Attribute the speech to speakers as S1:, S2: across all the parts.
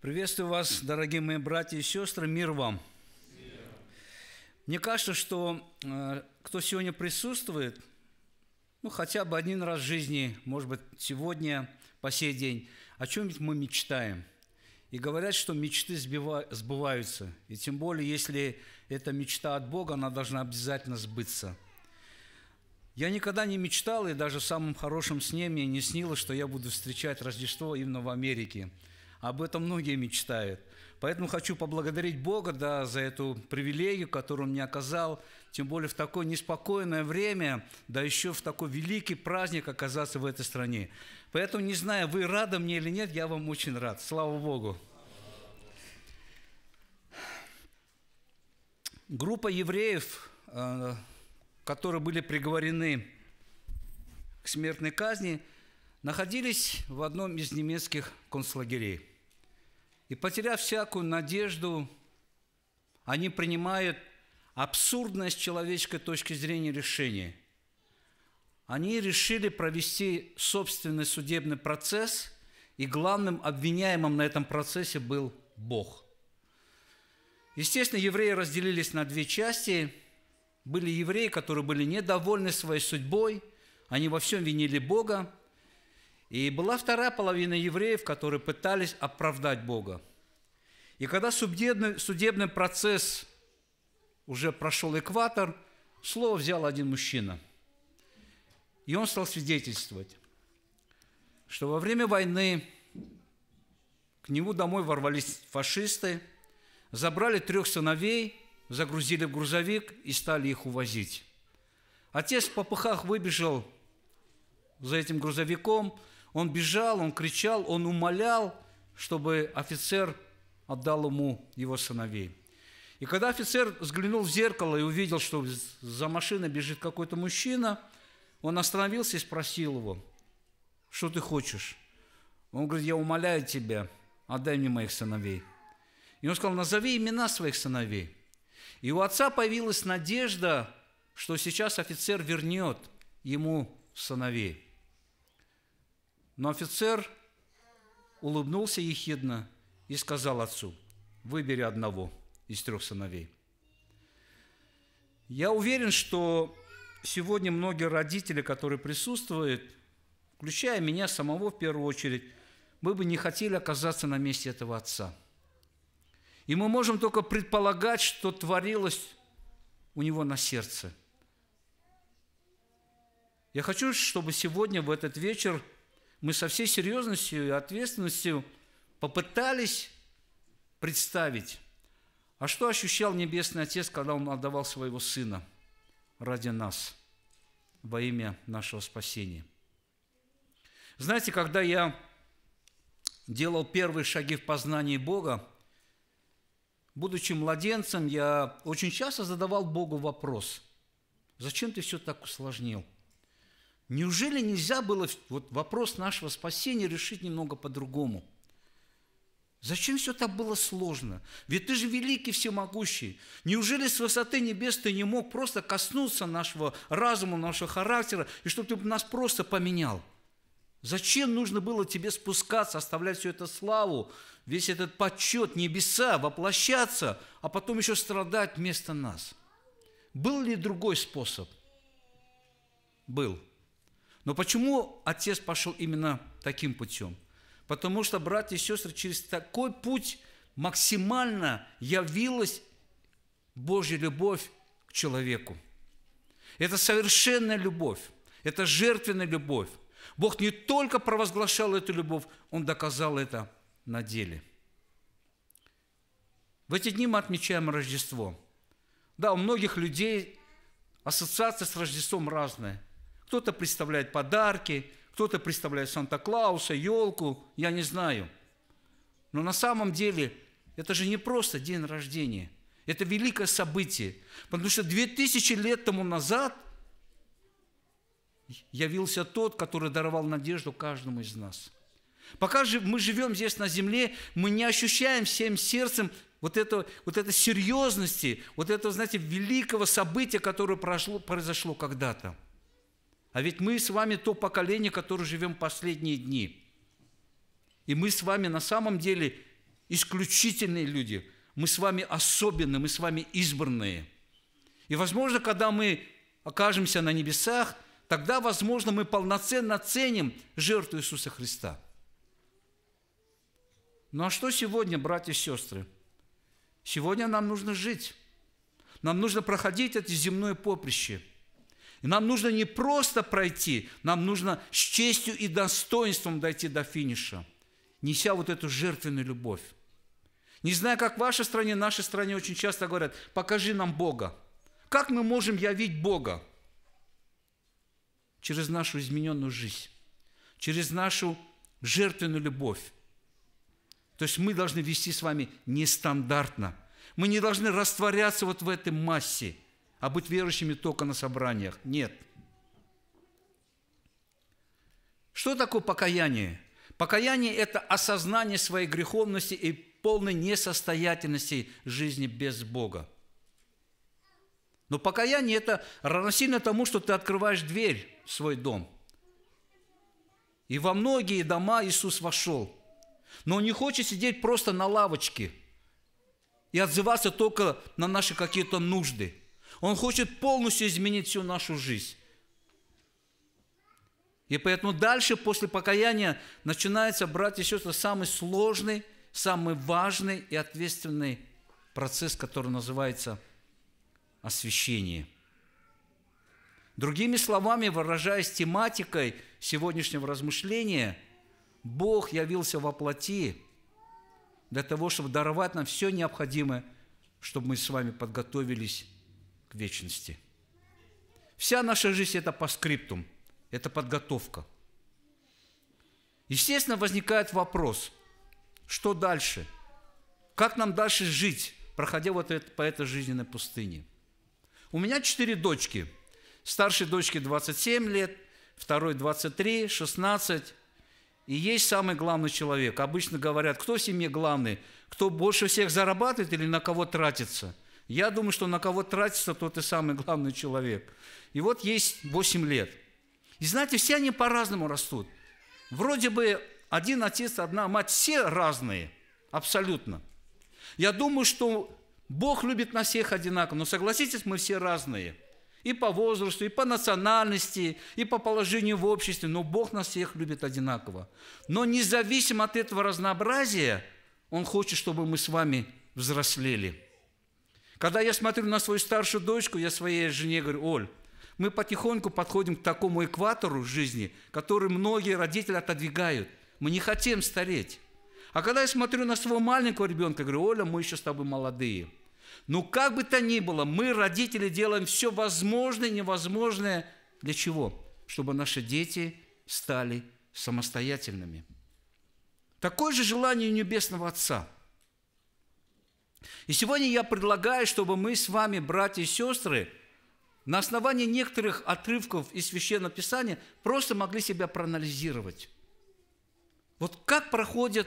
S1: Приветствую вас, дорогие мои братья и сестры, мир вам. Мне кажется, что э, кто сегодня присутствует, ну, хотя бы один раз в жизни, может быть, сегодня, по сей день, о чем-нибудь мы мечтаем. И говорят, что мечты сбива... сбываются. И тем более, если это мечта от Бога, она должна обязательно сбыться. Я никогда не мечтал, и даже в самом хорошем сне мне не снилось, что я буду встречать Рождество именно в Америке – об этом многие мечтают. Поэтому хочу поблагодарить Бога да, за эту привилегию, которую Он мне оказал, тем более в такое неспокойное время, да еще в такой великий праздник оказаться в этой стране. Поэтому, не знаю, вы рады мне или нет, я вам очень рад. Слава Богу. Группа евреев, э, которые были приговорены к смертной казни, находились в одном из немецких концлагерей – и потеряв всякую надежду, они принимают абсурдность человеческой точки зрения решения. Они решили провести собственный судебный процесс, и главным обвиняемым на этом процессе был Бог. Естественно, евреи разделились на две части. Были евреи, которые были недовольны своей судьбой, они во всем винили Бога, и была вторая половина евреев, которые пытались оправдать Бога. И когда судебный, судебный процесс уже прошел экватор, слово взял один мужчина. И он стал свидетельствовать, что во время войны к нему домой ворвались фашисты, забрали трех сыновей, загрузили в грузовик и стали их увозить. Отец в попыхах выбежал за этим грузовиком – он бежал, он кричал, он умолял, чтобы офицер отдал ему его сыновей. И когда офицер взглянул в зеркало и увидел, что за машиной бежит какой-то мужчина, он остановился и спросил его, что ты хочешь? Он говорит, я умоляю тебя, отдай мне моих сыновей. И он сказал, назови имена своих сыновей. И у отца появилась надежда, что сейчас офицер вернет ему сыновей. Но офицер улыбнулся ехидно и сказал отцу, «Выбери одного из трех сыновей». Я уверен, что сегодня многие родители, которые присутствуют, включая меня самого в первую очередь, мы бы не хотели оказаться на месте этого отца. И мы можем только предполагать, что творилось у него на сердце. Я хочу, чтобы сегодня, в этот вечер – мы со всей серьезностью и ответственностью попытались представить, а что ощущал Небесный Отец, когда Он отдавал Своего Сына ради нас, во имя нашего спасения? Знаете, когда я делал первые шаги в познании Бога, будучи младенцем, я очень часто задавал Богу вопрос, зачем ты все так усложнил – Неужели нельзя было вот вопрос нашего спасения решить немного по-другому? Зачем все так было сложно? Ведь ты же великий, всемогущий. Неужели с высоты небес ты не мог просто коснуться нашего разума, нашего характера, и чтобы ты нас просто поменял? Зачем нужно было тебе спускаться, оставлять всю эту славу, весь этот почет, небеса, воплощаться, а потом еще страдать вместо нас? Был ли другой способ? Был. Но почему отец пошел именно таким путем? Потому что, братья и сестры, через такой путь максимально явилась Божья любовь к человеку. Это совершенная любовь, это жертвенная любовь. Бог не только провозглашал эту любовь, Он доказал это на деле. В эти дни мы отмечаем Рождество. Да, у многих людей ассоциация с Рождеством разная. Кто-то представляет подарки, кто-то представляет Санта-Клауса, елку, я не знаю. Но на самом деле это же не просто день рождения. Это великое событие. Потому что две тысячи лет тому назад явился тот, который даровал надежду каждому из нас. Пока же мы живем здесь на земле, мы не ощущаем всем сердцем вот это, вот этой серьезности, вот этого, знаете, великого события, которое прошло, произошло когда-то – а ведь мы с вами то поколение, которое живем последние дни. И мы с вами на самом деле исключительные люди. Мы с вами особенные, мы с вами избранные. И, возможно, когда мы окажемся на небесах, тогда, возможно, мы полноценно ценим жертву Иисуса Христа. Ну а что сегодня, братья и сестры? Сегодня нам нужно жить. Нам нужно проходить это земное поприще – и нам нужно не просто пройти, нам нужно с честью и достоинством дойти до финиша, неся вот эту жертвенную любовь. Не знаю, как в вашей стране, в нашей стране очень часто говорят, покажи нам Бога. Как мы можем явить Бога? Через нашу измененную жизнь, через нашу жертвенную любовь. То есть мы должны вести с вами нестандартно. Мы не должны растворяться вот в этой массе – а быть верующими только на собраниях. Нет. Что такое покаяние? Покаяние – это осознание своей греховности и полной несостоятельности жизни без Бога. Но покаяние – это равносильно тому, что ты открываешь дверь в свой дом. И во многие дома Иисус вошел. Но он не хочет сидеть просто на лавочке и отзываться только на наши какие-то нужды – он хочет полностью изменить всю нашу жизнь. И поэтому дальше, после покаяния, начинается, братья и сестры, самый сложный, самый важный и ответственный процесс, который называется освящение. Другими словами, выражаясь тематикой сегодняшнего размышления, Бог явился во плоти для того, чтобы даровать нам все необходимое, чтобы мы с вами подготовились к вечности. Вся наша жизнь – это по скриптум, это подготовка. Естественно, возникает вопрос, что дальше? Как нам дальше жить, проходя вот это, по этой жизненной пустыне? У меня четыре дочки. Старшей дочке 27 лет, второй 23, 16. И есть самый главный человек. Обычно говорят, кто в семье главный, кто больше всех зарабатывает или на кого тратится – я думаю, что на кого тратится, тот и самый главный человек. И вот есть 8 лет. И знаете, все они по-разному растут. Вроде бы один отец, одна мать, все разные, абсолютно. Я думаю, что Бог любит нас всех одинаково, но согласитесь, мы все разные. И по возрасту, и по национальности, и по положению в обществе, но Бог нас всех любит одинаково. Но независимо от этого разнообразия, Он хочет, чтобы мы с вами взрослели – когда я смотрю на свою старшую дочку, я своей жене говорю, Оль, мы потихоньку подходим к такому экватору жизни, который многие родители отодвигают. Мы не хотим стареть. А когда я смотрю на своего маленького ребенка, говорю, Оля, мы еще с тобой молодые. Но ну, как бы то ни было, мы, родители, делаем все возможное и невозможное. Для чего? Чтобы наши дети стали самостоятельными. Такое же желание Небесного Отца – и сегодня я предлагаю, чтобы мы с вами, братья и сестры, на основании некоторых отрывков из Священного Писания просто могли себя проанализировать. Вот как проходит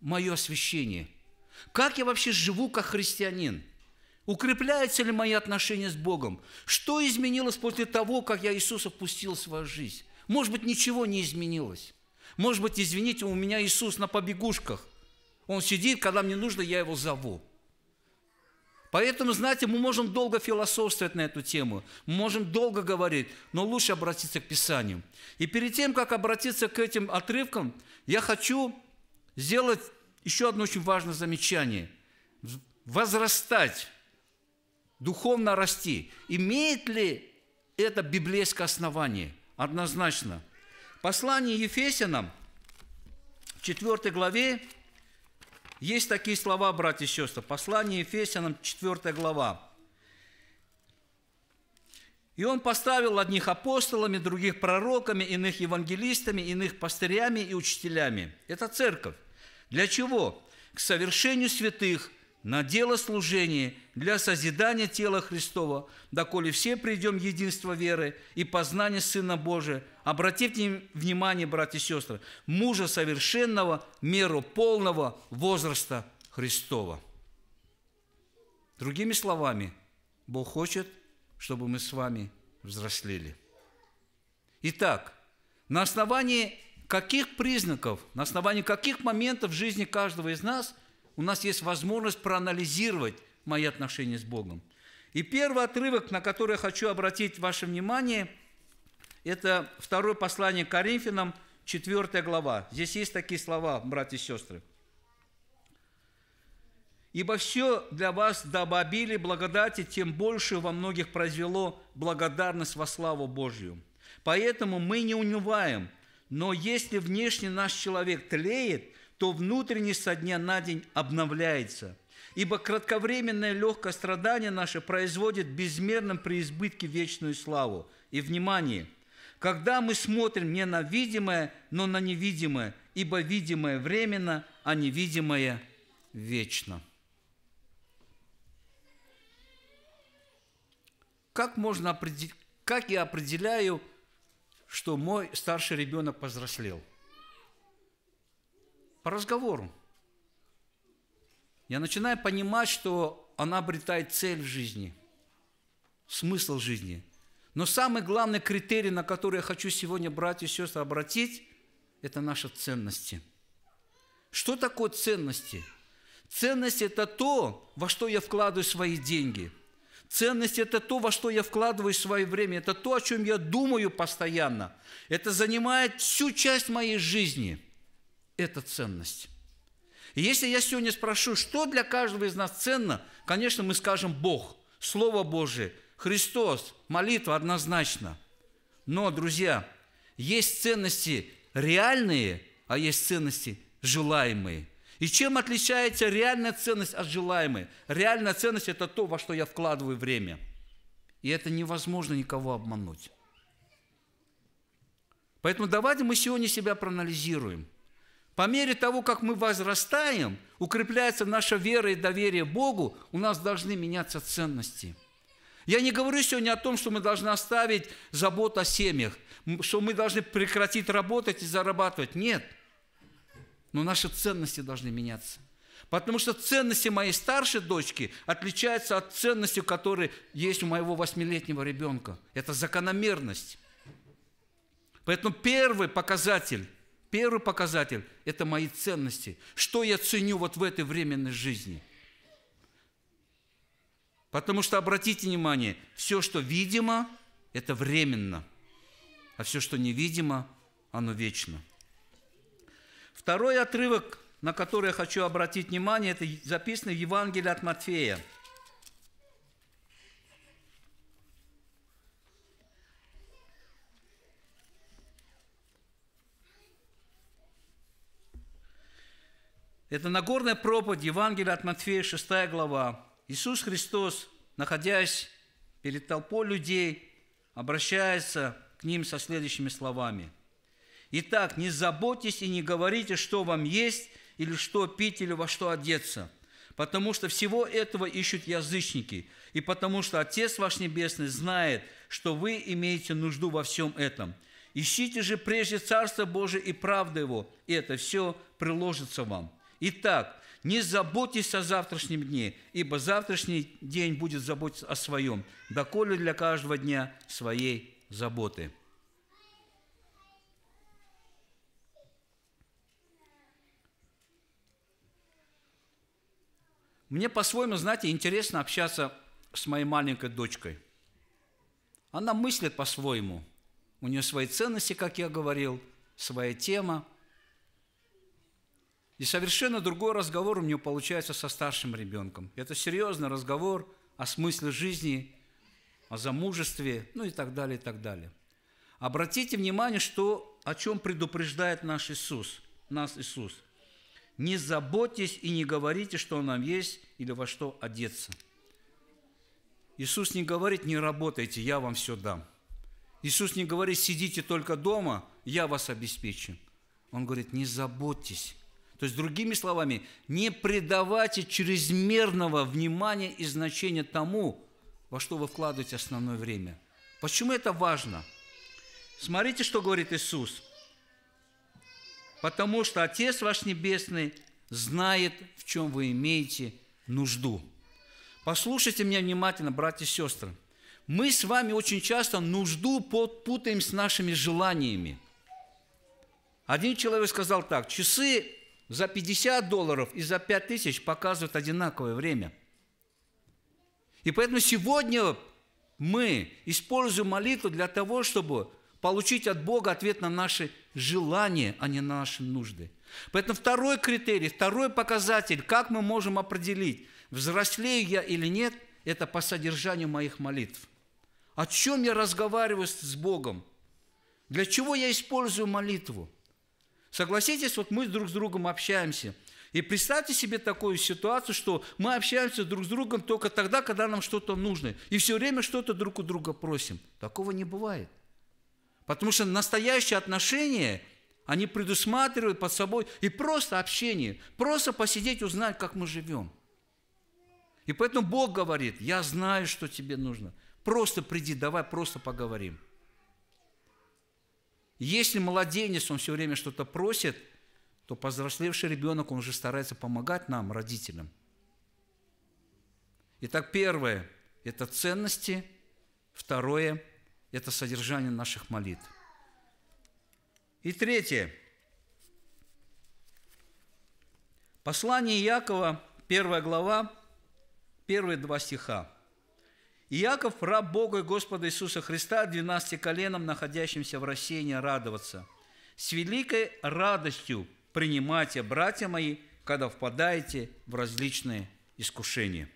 S1: мое освящение? Как я вообще живу как христианин? Укрепляются ли мои отношения с Богом? Что изменилось после того, как я Иисуса впустил в свою жизнь? Может быть, ничего не изменилось. Может быть, извините, у меня Иисус на побегушках. Он сидит, когда мне нужно, я его зову. Поэтому, знаете, мы можем долго философствовать на эту тему, мы можем долго говорить, но лучше обратиться к Писанию. И перед тем, как обратиться к этим отрывкам, я хочу сделать еще одно очень важное замечание. Возрастать, духовно расти. Имеет ли это библейское основание? Однозначно. Послание Ефесянам в 4 главе есть такие слова, братья и сестры. Послание Ефесянам, 4 глава. И он поставил одних апостолами, других пророками, иных евангелистами, иных пастырями и учителями. Это церковь. Для чего? К совершению святых, на дело служения для созидания тела Христова, доколе все придем единство веры и познание Сына Божия. Обратите внимание, братья и сестры, мужа совершенного, меру полного возраста Христова. Другими словами, Бог хочет, чтобы мы с вами взрослели. Итак, на основании каких признаков, на основании каких моментов в жизни каждого из нас – у нас есть возможность проанализировать мои отношения с Богом. И первый отрывок, на который я хочу обратить ваше внимание, это второе послание к Коринфянам, 4 глава. Здесь есть такие слова, братья и сестры. «Ибо все для вас до обилия благодати, тем больше во многих произвело благодарность во славу Божью. Поэтому мы не унываем, но если внешне наш человек тлеет – то внутренний со дня на день обновляется. Ибо кратковременное легкое страдание наше производит безмерным преизбытке вечную славу. И внимание, когда мы смотрим не на видимое, но на невидимое, ибо видимое временно, а невидимое вечно. Как можно определить, как я определяю, что мой старший ребенок повзрослел – по разговору. Я начинаю понимать, что она обретает цель в жизни, смысл жизни. Но самый главный критерий, на который я хочу сегодня, братья и сестры, обратить, это наши ценности. Что такое ценности? Ценность – это то, во что я вкладываю свои деньги. Ценность – это то, во что я вкладываю свое время. Это то, о чем я думаю постоянно. Это занимает всю часть моей жизни –– это ценность. И если я сегодня спрошу, что для каждого из нас ценно, конечно, мы скажем Бог, Слово Божие, Христос, молитва однозначно. Но, друзья, есть ценности реальные, а есть ценности желаемые. И чем отличается реальная ценность от желаемой? Реальная ценность – это то, во что я вкладываю время. И это невозможно никого обмануть. Поэтому давайте мы сегодня себя проанализируем – по мере того, как мы возрастаем, укрепляется наша вера и доверие Богу, у нас должны меняться ценности. Я не говорю сегодня о том, что мы должны оставить заботу о семьях, что мы должны прекратить работать и зарабатывать. Нет. Но наши ценности должны меняться. Потому что ценности моей старшей дочки отличаются от ценностей, которые есть у моего восьмилетнего ребенка. Это закономерность. Поэтому первый показатель Первый показатель – это мои ценности. Что я ценю вот в этой временной жизни? Потому что, обратите внимание, все, что видимо, это временно, а все, что невидимо, оно вечно. Второй отрывок, на который я хочу обратить внимание, это записано в Евангелии от Матфея – Это Нагорная проповедь Евангелия от Матфея, 6 глава. Иисус Христос, находясь перед толпой людей, обращается к ним со следующими словами. «Итак, не заботьтесь и не говорите, что вам есть, или что пить, или во что одеться, потому что всего этого ищут язычники, и потому что Отец ваш Небесный знает, что вы имеете нужду во всем этом. Ищите же прежде Царство Божие и правду Его, и это все приложится вам». Итак, не заботьтесь о завтрашнем дне, ибо завтрашний день будет заботиться о своем, доколе для каждого дня своей заботы. Мне по-своему, знаете, интересно общаться с моей маленькой дочкой. Она мыслит по-своему. У нее свои ценности, как я говорил, своя тема – и совершенно другой разговор у меня получается со старшим ребенком. Это серьезный разговор о смысле жизни, о замужестве, ну и так далее, и так далее. Обратите внимание, что, о чем предупреждает наш Иисус, нас Иисус. «Не заботьтесь и не говорите, что нам есть или во что одеться». Иисус не говорит, не работайте, я вам все дам. Иисус не говорит, сидите только дома, я вас обеспечу. Он говорит, не заботьтесь то есть, другими словами, не придавайте чрезмерного внимания и значения тому, во что вы вкладываете основное время. Почему это важно? Смотрите, что говорит Иисус. «Потому что Отец ваш Небесный знает, в чем вы имеете нужду». Послушайте меня внимательно, братья и сестры. Мы с вами очень часто нужду путаем с нашими желаниями. Один человек сказал так, часы за 50 долларов и за 5 тысяч показывают одинаковое время. И поэтому сегодня мы используем молитву для того, чтобы получить от Бога ответ на наши желания, а не на наши нужды. Поэтому второй критерий, второй показатель, как мы можем определить, взрослею я или нет, это по содержанию моих молитв. О чем я разговариваю с Богом? Для чего я использую молитву? Согласитесь, вот мы друг с другом общаемся. И представьте себе такую ситуацию, что мы общаемся друг с другом только тогда, когда нам что-то нужно. И все время что-то друг у друга просим. Такого не бывает. Потому что настоящие отношения, они предусматривают под собой и просто общение, просто посидеть, узнать, как мы живем. И поэтому Бог говорит, я знаю, что тебе нужно. Просто приди, давай просто поговорим. Если младенец, он все время что-то просит, то повзрослевший ребенок, он уже старается помогать нам, родителям. Итак, первое – это ценности, второе – это содержание наших молитв. И третье – послание Якова, первая глава, первые два стиха – Иаков, раб Бога и Господа Иисуса Христа, 12 коленом, находящимся в рассеянии, радоваться. С великой радостью принимайте, братья мои, когда впадаете в различные искушения.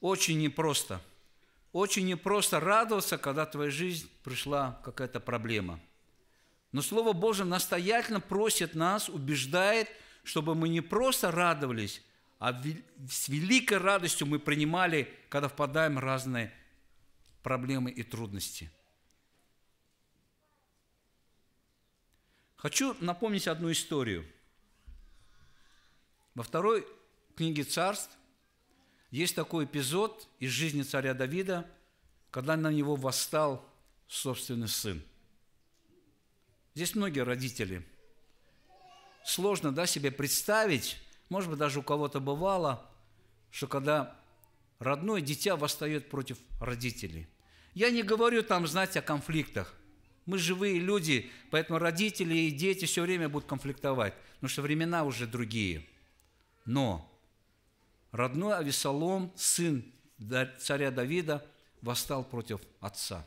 S1: Очень непросто. Очень непросто радоваться, когда в твою жизнь пришла какая-то проблема. Но Слово Божие настоятельно просит нас, убеждает, чтобы мы не просто радовались, а с великой радостью мы принимали, когда впадаем в разные проблемы и трудности. Хочу напомнить одну историю. Во второй книге царств есть такой эпизод из жизни царя Давида, когда на него восстал собственный сын. Здесь многие родители. Сложно да, себе представить, может быть, даже у кого-то бывало, что когда родное дитя восстает против родителей. Я не говорю там, знать о конфликтах. Мы живые люди, поэтому родители и дети все время будут конфликтовать, потому что времена уже другие. Но родной Авесолом, сын царя Давида, восстал против отца.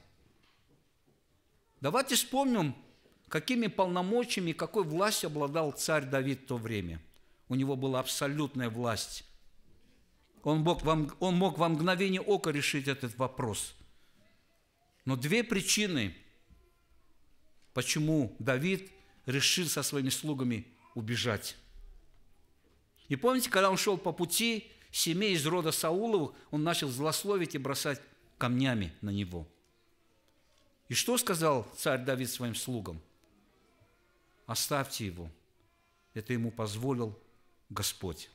S1: Давайте вспомним, какими полномочиями какой властью обладал царь Давид в то время – у него была абсолютная власть. Он мог, во, он мог во мгновение ока решить этот вопрос. Но две причины, почему Давид решил со своими слугами убежать. И помните, когда он шел по пути, семей из рода Сауловых, он начал злословить и бросать камнями на него. И что сказал царь Давид своим слугам? Оставьте его. Это ему позволил Господь.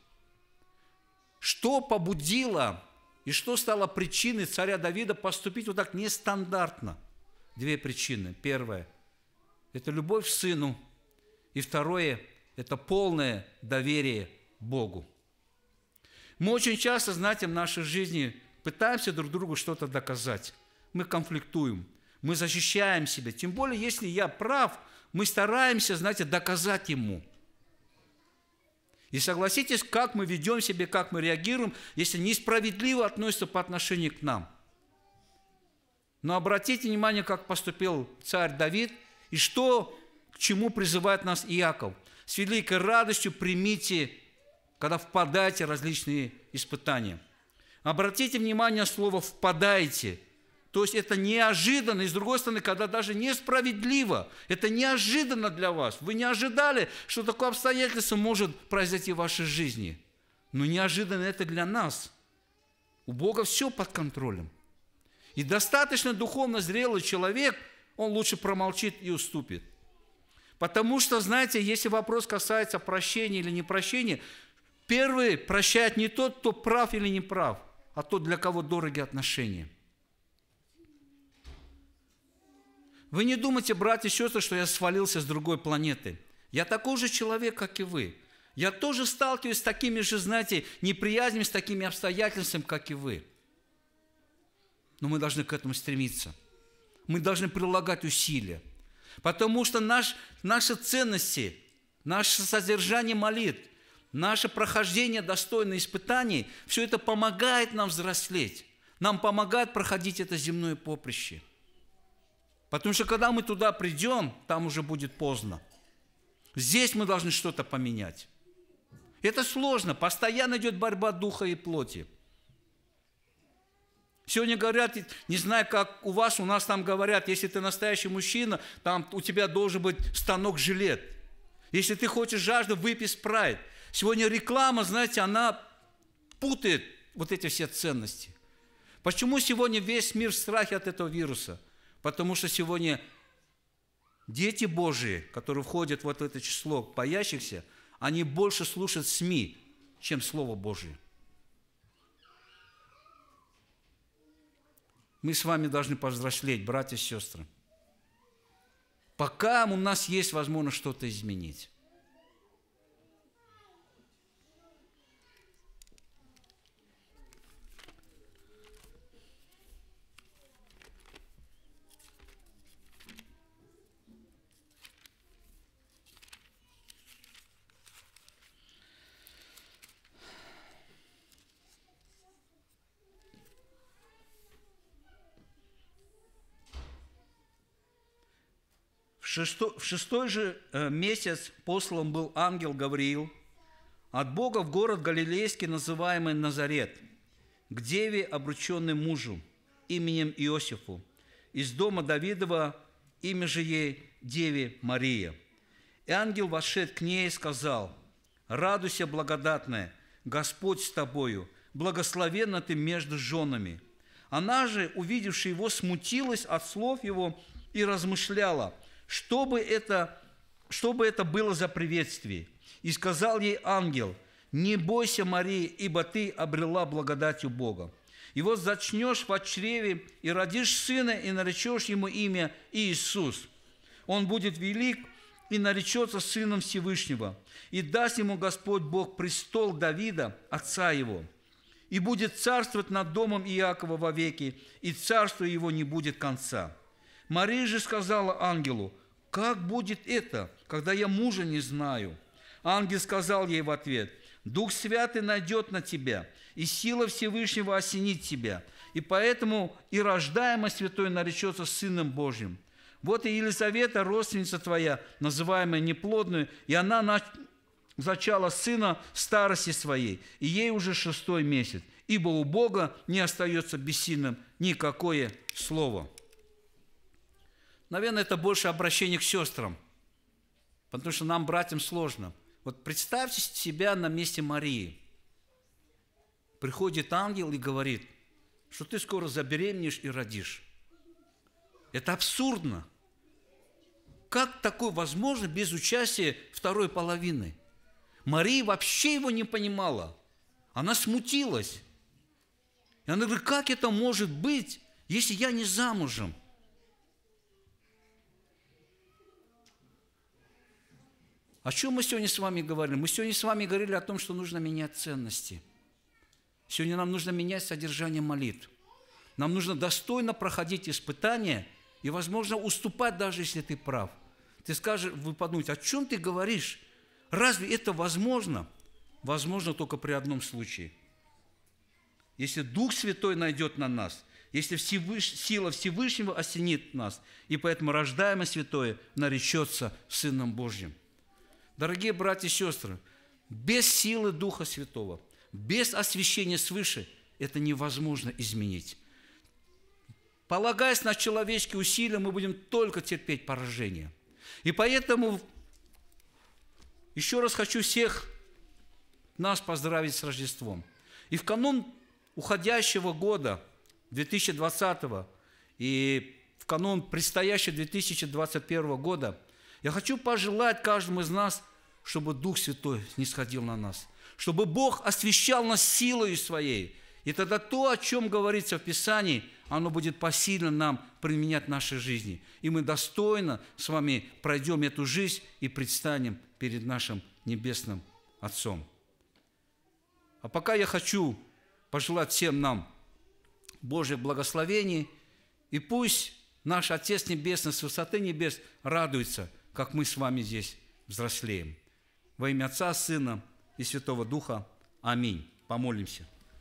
S1: Что побудило и что стало причиной царя Давида поступить вот так нестандартно? Две причины. Первое – это любовь к сыну. И второе – это полное доверие Богу. Мы очень часто, знаете, в нашей жизни пытаемся друг другу что-то доказать. Мы конфликтуем, мы защищаем себя. Тем более, если я прав, мы стараемся, знаете, доказать ему – и согласитесь, как мы ведем себя, как мы реагируем, если несправедливо относятся по отношению к нам. Но обратите внимание, как поступил царь Давид и что, к чему призывает нас Иаков. С великой радостью примите, когда впадаете в различные испытания. Обратите внимание на слово «впадаете», то есть это неожиданно, и с другой стороны, когда даже несправедливо, это неожиданно для вас. Вы не ожидали, что такое обстоятельство может произойти в вашей жизни. Но неожиданно это для нас. У Бога все под контролем. И достаточно духовно зрелый человек, он лучше промолчит и уступит. Потому что, знаете, если вопрос касается прощения или непрощения, первый прощает не тот, кто прав или не прав, а тот, для кого дороги отношения – Вы не думайте, братья и сестры, что я свалился с другой планеты. Я такой же человек, как и вы. Я тоже сталкиваюсь с такими же, знаете, неприязнями, с такими обстоятельствами, как и вы. Но мы должны к этому стремиться. Мы должны прилагать усилия. Потому что наш, наши ценности, наше содержание молитв, наше прохождение достойных испытаний, все это помогает нам взрослеть. Нам помогает проходить это земное поприще – Потому что когда мы туда придем, там уже будет поздно. Здесь мы должны что-то поменять. Это сложно. Постоянно идет борьба духа и плоти. Сегодня говорят, не знаю, как у вас, у нас там говорят, если ты настоящий мужчина, там у тебя должен быть станок-жилет. Если ты хочешь жажду, выпей спрайт. Сегодня реклама, знаете, она путает вот эти все ценности. Почему сегодня весь мир в страхе от этого вируса – Потому что сегодня дети Божии, которые входят вот в это число боящихся, они больше слушают СМИ, чем Слово Божие. Мы с вами должны повзрослеть, братья и сестры. Пока у нас есть возможность что-то изменить. в шестой же э, месяц послан был ангел Гавриил от Бога в город Галилейский, называемый Назарет, к деве, обрученной мужу, именем Иосифу, из дома Давидова, имя же ей Деве Мария. И ангел вошед к ней и сказал, «Радуйся, благодатная, Господь с тобою, благословенна ты между женами». Она же, увидевши его, смутилась от слов его и размышляла – что бы это, что бы это было за приветствие. И сказал ей ангел, не бойся, Мария, ибо ты обрела благодать у Бога. И вот зачнешь в чреве и родишь сына, и наречешь ему имя Иисус. Он будет велик и наречется сыном Всевышнего. И даст ему Господь Бог престол Давида, отца его. И будет царствовать над домом Иакова во веки и царство его не будет конца. Мария же сказала ангелу, «Как будет это, когда я мужа не знаю?» Ангел сказал ей в ответ, «Дух Святый найдет на тебя, и сила Всевышнего осенит тебя, и поэтому и рождаемый святой наречется Сыном Божьим. Вот и Елизавета, родственница твоя, называемая неплодную, и она нач... зачала сына старости своей, и ей уже шестой месяц, ибо у Бога не остается бессильным никакое слово». Наверное, это больше обращение к сестрам, потому что нам, братьям, сложно. Вот представьте себя на месте Марии. Приходит ангел и говорит, что ты скоро забеременеешь и родишь. Это абсурдно. Как такое возможно без участия второй половины? Мария вообще его не понимала. Она смутилась. И она говорит, как это может быть, если я не замужем? О чем мы сегодня с вами говорили? Мы сегодня с вами говорили о том, что нужно менять ценности. Сегодня нам нужно менять содержание молитв. Нам нужно достойно проходить испытания и, возможно, уступать, даже если ты прав. Ты скажешь, вы подумаете, о чем ты говоришь? Разве это возможно? Возможно только при одном случае. Если Дух Святой найдет на нас, если Всевыш... сила Всевышнего осенит нас, и поэтому рождаемое Святое наречется Сыном Божьим – Дорогие братья и сестры, без силы Духа Святого, без освящения свыше это невозможно изменить. Полагаясь на человеческие усилия, мы будем только терпеть поражение. И поэтому еще раз хочу всех нас поздравить с Рождеством. И в канун уходящего года, 2020 и в канун предстоящего 2021 года, я хочу пожелать каждому из нас чтобы Дух Святой не сходил на нас, чтобы Бог освещал нас силою Своей. И тогда то, о чем говорится в Писании, оно будет посильно нам применять в нашей жизни. И мы достойно с вами пройдем эту жизнь и предстанем перед нашим Небесным Отцом. А пока я хочу пожелать всем нам Божьих благословений, и пусть наш Отец Небесный с высоты небес радуется, как мы с вами здесь взрослеем. Во имя Отца, Сына и Святого Духа. Аминь. Помолимся.